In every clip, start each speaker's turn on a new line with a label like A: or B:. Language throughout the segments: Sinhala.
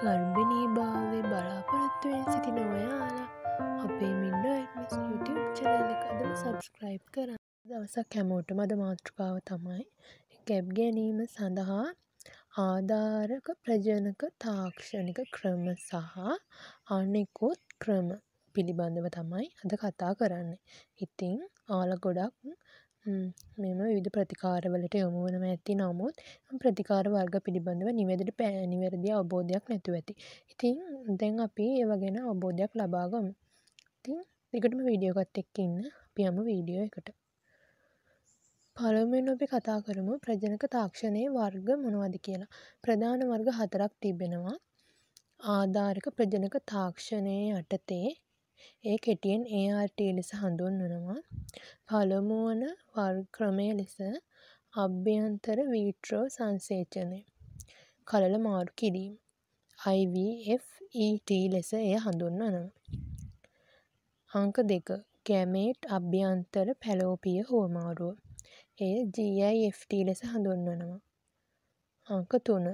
A: ගර්භිණී භාවය බලාපොරොත්තුවෙන් සිටින ඔයාලා අපේ මින්ඩ YouTube චැනල් එක අදම සබස්ක්‍රයිබ් කරන්න දවසක් හැමෝට මද මාතෘකාව තමයි ගැබ් ගැනීම සඳහා ආධාරක ප්‍රජනක තාක්ෂණික ක්‍රම සහ අනෙකුත් ක්‍රම පිළිබඳව තමයි අද කතා කරන්න. ඉතිං ඔයාලා ගොඩක් මෙම විධ ප්‍රතිකාරවලට යොමුවනම ඇති නමුත් ප්‍රතිකාර වර්ග පිළිබඳව නිවැදට පෑ නිවැරදි අවබෝධයක් නැතුව ඇති. ඉතින් දැන් අපි ඒව ගැන අවබෝධයක් ලබාගම් ති දිගටම වීඩියෝගත් එක්ක ඉන්න පියම වීඩියෝ එකට. පළමෙන් අපි කතා කරමු ප්‍රජනක තාක්ෂණයේ වර්ග මොනවද කියලා. ප්‍රධාන වර්ග හතරක් තිබෙනවා ආධාරක ප්‍රජනක තාක්ෂණය යටතේ එය කෙටියෙන් ART ලෙස හඳුන්වනවා. පළමු වන ක්‍රමය ලෙස අභ්‍යන්තර වීට්‍රෝ සංසේචනය. කළල මාරු කිරීම. IVFET ලෙස එය හඳුන්වනවා. අංක දෙක කැමේට් අභ්‍යන්තර පැලෝපිය හෝමාරුව. එය GIFT ලෙස හඳුන්වනවා. අංක තුන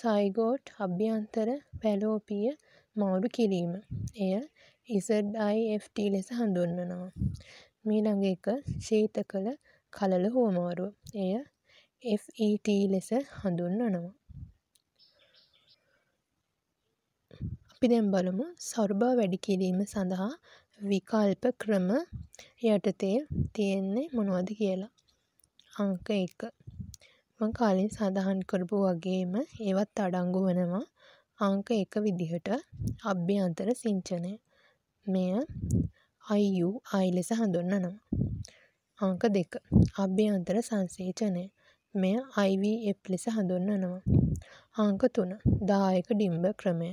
A: සයිගෝට් අභ්‍යන්තර පැලෝපිය මාරු කිරීම. එය ඉසඩ්අයිඑෆ්ටී ලෙස හඳුන්වනවා. මීළඟ එක ශීත කළ කළල හුවමාරුව. එය එෆ්ඊටී e ලෙස හඳුන්වනවා. අපි දැන් බලමු සොර්බා වැඩි කිරීම සඳහා විකල්ප ක්‍රම යටතේ තියෙන්නේ මොනවද කියලා. අංක එක. මං කලින් සඳහන් කරපු වගේම ඒවත් අඩංගු වනවා. අංක එක විදිහට අභ්‍යන්තර සිංචනය මෙය අයියු අයි ලෙස හඳුන්වනවා. අංක දෙක අභ්‍යන්තර සංසේචනය මෙය අයිවF ලෙස හඳුන්වනවා. අංක තුන දායක ඩිම්බ ක්‍රමය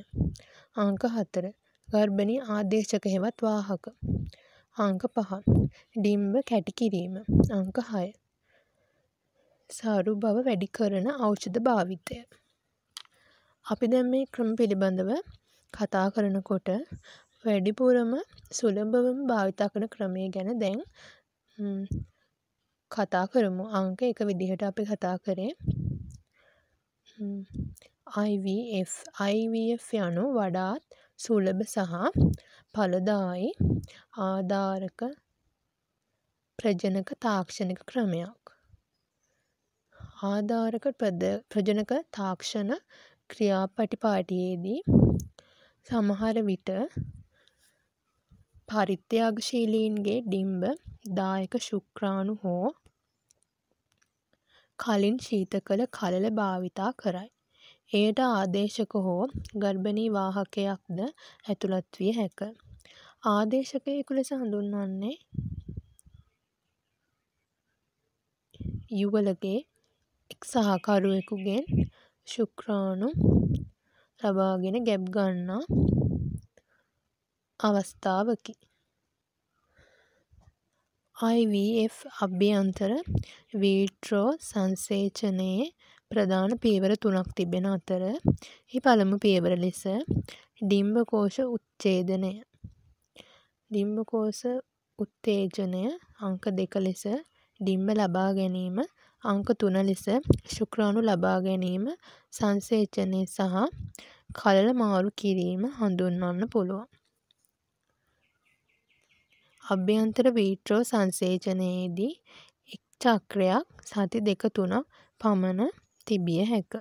A: අංක හතර ගර්භනී ආදේශක හෙවත් වාහක අංක පහ ඩිම්බ කැටි කිරීම අංක හය සරු බව වැඩි කරන ඖෂධ භාවිතය අපි දැන් මේ ක්‍රම පිළිබඳව කතා කරනකොට වැඩිපුරම සුලභවම භාවිතා කරන ක්‍රමය ගැන දැන් කතා කරමු. අංක එක විදිහට අපි කතා කරේ. IVF IVF යනු වඩාත් සුලභ සහ ඵලදායි ආධාරක ප්‍රජනක තාක්ෂණික ක්‍රමයක්. ආධාරක ප්‍රජනක තාක්ෂණ ක්‍රියාපටිපාටියේදී සමහර විට පරිත්‍යාගශීලීන්ගේ ඩිම්බ දායක ශුක්‍රාණු හෝ කලින් ශීත කළ කලල භාවිතා කරයි. එයට ආදේශක හෝ ගර්භනී වාහකයක්ද ඇතුළත් විය හැක. ආදේශකයෙකු ලෙස හඳුන්වන්නේ යුවලගේ එක් සහකරුවෙකුගෙන් ශුක්‍රාණු ලබාගෙන ගැබ් ගන්නා අවස්ථාවකි. IVF අභ්‍යන්තර වීට්‍රෝ සංසේචනයේ ප්‍රධාන පියවර තුනක් තිබෙන අතර එහි පළමු පියවර ලෙස ඩිම්බකෝෂ උච්ඡේදනය ඩිම්බකෝෂ උත්තේජනය අංක දෙක ලෙස ඩිම්බ ලබා ගැනීම අංක තුන ලෙස ශුක්‍රාණු ලබා ගැනීම සංසේචනය සහ කලල මාරු කිරීම හඳුන්වන්න පුළුවන්. අභ්‍යන්තර වීට්‍රෝ සංසේචනයේදී එක් චක්‍රයක් සති දෙක තුනක් පමණ තිබිය හැක.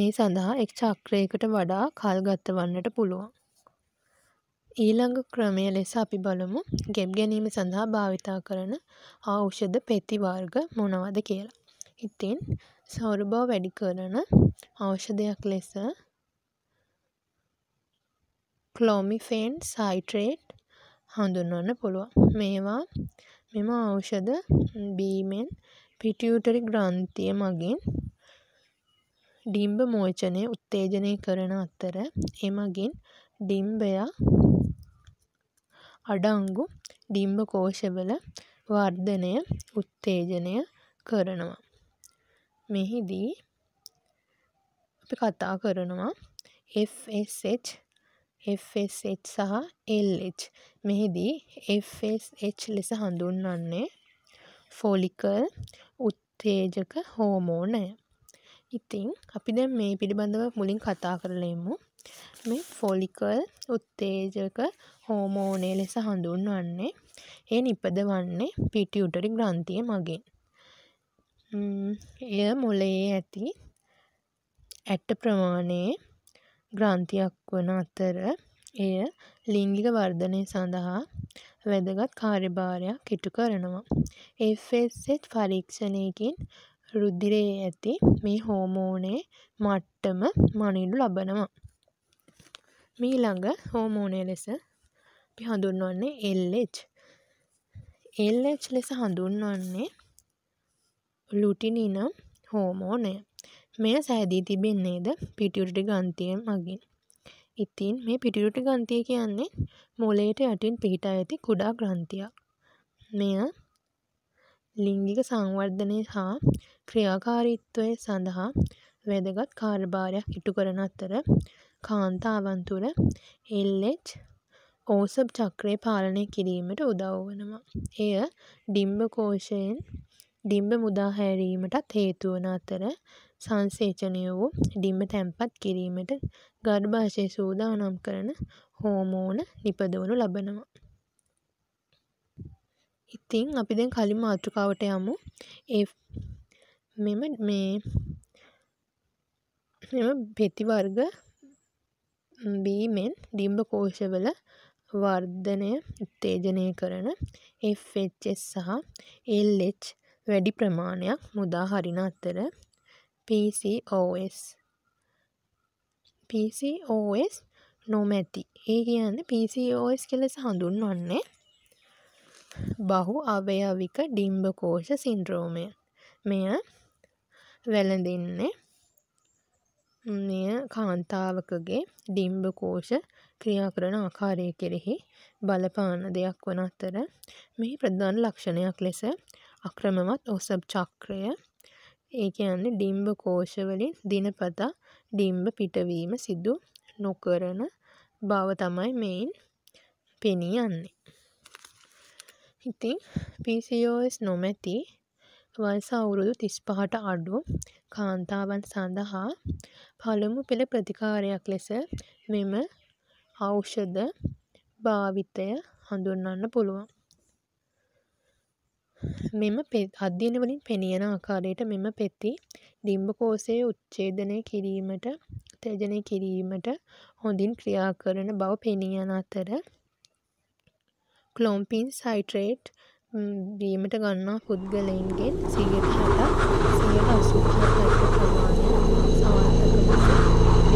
A: ඒ සඳහා එක් චක්‍රයකට වඩා කල් ගතවන්නට පුළුවන්. ඊළඟ ක්‍රමය ලෙස අපි බලමු ගෙප් ගැනීම සඳහා භාවිතා කරන ඖෂධ පෙති වර්ග මොනවද කියලා. ඉතින් සෞර බව වැඩි කරන ඖෂධයක් ලෙස ක්ලොමිෆෙන් සයිට්‍රේට් හඳුන්වන්න පුළුවන්. මේවා මෙම ඖෂධ බීමෙන් පිටියුටරි ග්‍රන්ථිය මගින් ඩිම්බ මෝචනය උත්තේජනය කරන අතර එමගින් ඩිම්බයා අඩංගු ඩිම්බකෝෂවල වර්ධනය උත්තේජනය කරනවා. මෙහිදී අපි කතා කරනවා FSH FSH සහ LH මෙහිදී FSH ලෙස හඳුන්වන්නේ ෆොලිකල් උත්තේජක හෝමෝනය ඉතින් අපි දැන් මේ පිළිබඳව මුලින් කතා කරලා ඉමු. මේ ෆොලිකල් උත්තේජක හෝමෝනය ලෙස හඳුන්වන්නේ එය නිපදවන්නේ පිටියුටරි ග්‍රන්ථිය මගින්. එය මොලයේ ඇති ඇට ප්‍රමාණයේ ග්‍රන්ථියක් වන අතර එය ලිංගික වර්ධනය සඳහා වැදගත් කාර්යභාරයක් ඉටු කරනවා. FSH පරීක්ෂණයකින් රුධිරයේ ඇති මේ හෝමෝනයේ මට්ටම මනිනු ලබනවා. මීළඟ හෝමෝනය ලෙස අපි හඳුන්වන්නේ එල්ලෙච්. එල්ලෙච් ලෙස හඳුන්වන්නේ ලුටිනි නම් හෝමෝනය. මෙය සැදී තිබෙන්නේද පිටියුටි ගන්තිය මගින්. ඉතින් මේ පිටියුටි ගන්තිය කියන්නේ මොලේට යටින් පිහිටා ඇති කුඩා ග්‍රන්ථියක්. මෙය ලිංගික සංවර්ධනය හා ක්‍රියාකාරීත්වය සඳහා වැදගත් කාර්යභාරයක් ඉටු කරන අතර කාන්තාවන් තුළ එල්එච් ඕසබ් චක්‍රය පාලනය කිරීමට උදව් වනවා. එය ඩිම්බකෝෂයෙන් ඩිම්බ මුදා හැරීමටත් හේතුවන අතර සංසේචනය වූ ඩිම්බ තැන්පත් කිරීමට ගර්භාෂය සූදානම් කරන හෝමෝන නිපදවනු ලබනවා. ඉතින් අපි දැන් කලින් මාතෘකාවට යමු. ඒ මෙම මේ මෙම පෙති වර්ග බීමෙන් ඩිම්බ කෝෂවල වර්ධනය උත්තේජනය කරන FHS සහ LH වැඩි ප්‍රමාණයක් මුදා හරින අතර PCOS PCOS නොමැති. ඒ කියන්නේ PCOS කියලා හඳුන්වන්නේ බහු අවයවික ඩිම්බකෝෂ සින්ද්‍රෝමය මෙය වැළඳින්නේ මෙය කාන්තාවකගේ ඩිම්බකෝෂ ක්‍රියා කරන ආකාරය කෙරෙහි බලපාන දෙයක් වන අතර මෙහි ප්‍රධාන ලක්ෂණයක් ලෙස අක්‍රමවත් ඔසබ් චක්‍රය ඒ කියන්නේ ඩිම්බ කෝෂවලින් දිනපතා ඩිම්බ පිටවීම සිදු නොකරන බව තමයි මෙයින් පෙනී යන්නේ. ඉතින් පීසීඕඑස් නොමැති වයස අවුරුදු තිස් පහට අඩු කාන්තාවන් සඳහා පළමු පෙළ ප්‍රතිකාරයක් ලෙස මෙම ඖෂධ භාවිතය හඳුන්වන්න පුළුවන්. මෙම අධ්‍යයන වලින් පෙනියන ආකාරයට මෙම පෙති ඩිම්බකෝෂයේ උච්ඡේදනය කිරීමට උත්තේජනය කිරීමට හොඳින් ක්‍රියා කරන බව පෙනී යන අතර ක්ලෝම්පින් සයිට්‍රේට් බීමට ගන්නා පුද්ගලයින්ගෙන් සිගට හතක් සියට අසුපා අයික ප්‍රමාණය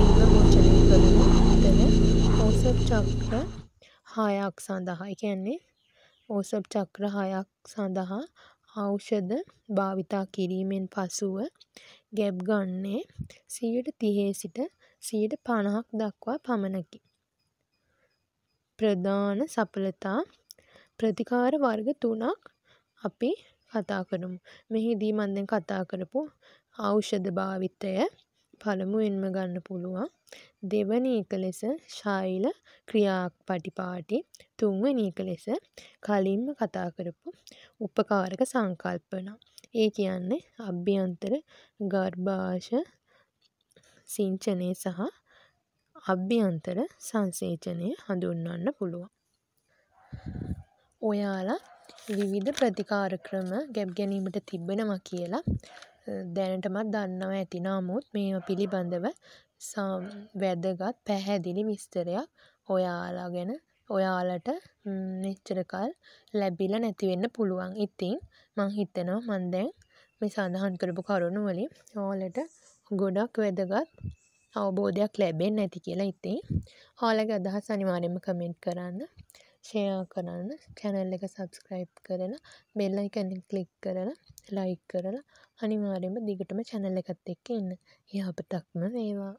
A: සවර්ථකම බීම මෝචනය කරන අතර ඕසප් චක්‍ර හායක් සඳහා කියන්නේ ඕසප් චක්‍ර හයක් සඳහා ඖෂධ භාවිතා කිරීමෙන් පසුව ගැබ් ගන්නේ සියට තිහේ සිට සියට පණහක් දක්වා පමණකි. ප්‍රධාන සපලතා ප්‍රතිකාර වර්ග තුනක් අපි කතා කරමු. මෙහිදී මම දැන් කතා කරපු ඖෂධ භාවිතය පළමුවෙන්ම ගන්න පුළුවන් දෙවැනි එක ලෙස ශෛල ක්‍රියාපටිපාටි තුන්වැනි එක ලෙස කලින්ම කතා කරපු උපකාරක සංකල්පනා. ඒ කියන්නේ අභ්‍යන්තර ගර්භාෂ සිංචනය සහ අභ්‍යන්තර සංසේචනය හඳුන්වන්න පුළුවන්. ඔයාලා විවිධ ප්‍රතිකාර ක්‍රම ගැබ් ගැනීමට තිබෙනවා කියලා දැනටමත් දන්නවා ඇති. නමුත් මේවා පිළිබඳව වැදගත් පැහැදිලි විස්තරයක් ඔයාලා ගැන ඔයාලට මෙච්චර කල් ලැබිලා නැති වෙන්න පුළුවන්. ඉතින් මං හිතනවා මං දැන් මේ සඳහන් කරපු කරුණු වලින් ඔයාලට ගොඩක් වැදගත් අවබෝධයක් ලැබෙන්න ඇති කියලා. ඉතින් ඔයාලගේ අදහස් අනිවාර්යෙන්ම කමෙන්ට් කරන්න. ෂෙයා කරන්න චැනල් එක සබස්ක්‍රයිබ් කරලා බෙල්ලයි කැලි කලික් කරලා ලයි කරලා අනිවාරයම දිගටම චැනල්ල එකත් එක්ක ඉන්න යහපතක්ම වේවා